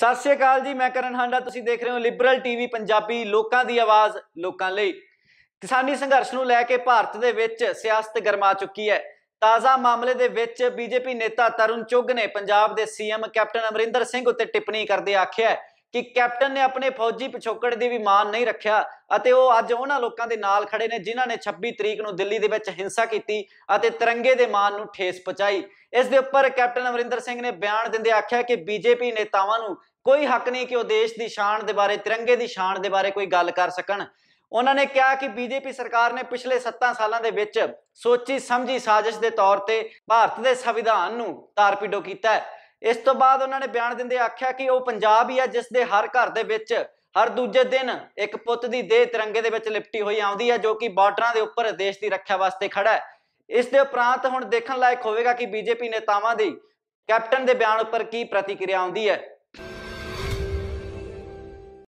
ਸਤਿ ਸ਼੍ਰੀ ਅਕਾਲ ਜੀ ਮੈਂ ਕਰਨ ਹਾਂਡਾ ਤੁਸੀਂ ਦੇਖ ਰਹੇ ਹੋ ਲਿਬਰਲ ਟੀਵੀ ਪੰਜਾਬੀ ਲੋਕਾਂ ਦੀ ਆਵਾਜ਼ ਲੋਕਾਂ ਲਈ ਕਿਸਾਨੀ ਸੰਘਰਸ਼ ਨੂੰ ਲੈ ਕੇ ਭਾਰਤ ਦੇ ਵਿੱਚ ਸਿਆਸਤ ਗਰਮਾ ਚੁੱਕੀ ਹੈ ਤਾਜ਼ਾ ਮਾਮਲੇ ਦੇ ਵਿੱਚ ਬੀਜੇਪੀ ਨੇਤਾ ਤਰੁਣ ਚੁੱਗ ਨੇ ਪੰਜਾਬ ਦੇ ਸੀਐਮ ਕੈਪਟਨ ਅਮਰਿੰਦਰ ਸਿੰਘ ਉੱਤੇ ਟਿੱਪਣੀ ਕਰਦੇ ਆਖਿਆ ਕਿ ਕੈਪਟਨ ਨੇ ਆਪਣੇ ਫੌਜੀ ਪਿਛੋਕੜ ਦੀ ਵੀ ਮਾਨ ਨਹੀਂ ਰੱਖਿਆ ਅਤੇ ਉਹ ਅੱਜ ਉਹਨਾਂ ਲੋਕਾਂ ਦੇ ਨਾਲ ਖੜੇ ਨੇ ਜਿਨ੍ਹਾਂ ਨੇ 26 ਤਰੀਕ ਨੂੰ ਦਿੱਲੀ ਦੇ ਵਿੱਚ ਹਿੰਸਾ ਕੀਤੀ ਅਤੇ ਤਿਰੰਗੇ ਦੇ ਮਾਨ ਨੂੰ ਠੇਸ ਪਹੁੰਚਾਈ ਇਸ ਦੇ ਉੱਪਰ ਕੈਪਟਨ ਅਮਰਿੰਦਰ ਸਿੰਘ ਨੇ ਬਿਆਨ ਦਿੰਦੇ ਆਖਿਆ ਕਿ ਬੀਜੇਪੀ ਨੇਤਾਵਾਂ ਨੂੰ ਕੋਈ ਹੱਕ ਨਹੀਂ ਕਿ ਉਹ ਦੇਸ਼ ਦੀ ਸ਼ਾਨ ਦੇ ਬਾਰੇ ਤਿਰੰਗੇ ਦੀ ਸ਼ਾਨ ਦੇ ਬਾਰੇ ਕੋਈ ਗੱਲ ਕਰ ਸਕਣ ਉਹਨਾਂ ਨੇ ਕਿਹਾ ਕਿ ਬੀਜੇਪੀ ਸਰਕਾਰ ਨੇ ਪਿਛਲੇ 7 ਸਾਲਾਂ ਦੇ ਵਿੱਚ ਸੋਚੀ ਸਮਝੀ ਸਾਜ਼ਿਸ਼ ਦੇ ਤੌਰ ਤੇ ਭਾਰਤ ਦੇ ਸੰਵਿਧਾਨ ਨੂੰ ਤਾਰਪੀਡੋ ਕੀਤਾ ਹੈ ਇਸ ਤੋਂ ਬਾਅਦ ਉਹਨਾਂ ਨੇ ਬਿਆਨ ਦਿੰਦੇ ਆਖਿਆ ਕਿ ਉਹ ਪੰਜਾਬ ਹੀ ਆ ਜਿਸ ਦੇ ਹਰ ਘਰ ਦੇ ਵਿੱਚ ਹਰ ਦੂਜੇ ਦਿਨ ਇੱਕ ਪੁੱਤ ਦੀ ਦੇਹ ਤਿਰੰਗੇ ਦੇ ਵਿੱਚ ਲਿਪਟੀ ਹੋਈ ਆਉਂਦੀ ਹੈ ਜੋ ਕਿ ਬਾਰਡਰਾਂ ਦੇ ਉੱਪਰ ਦੇਸ਼ ਦੀ ਰੱਖਿਆ ਵਾਸਤੇ ਖੜਾ ਹੈ ਇਸ ਦੇ ਉਪਰੰਤ ਹੁਣ ਦੇਖਣ ਲਾਇਕ ਹੋਵੇਗਾ ਕਿ ਬੀਜੇਪੀ ਨੇਤਾਵਾਂ ਦੀ ਕੈਪਟਨ ਦੇ ਬਿਆਨ ਉੱਪਰ ਕੀ ਪ੍ਰਤੀਕਿਰਿਆ ਆਉਂਦੀ ਹੈ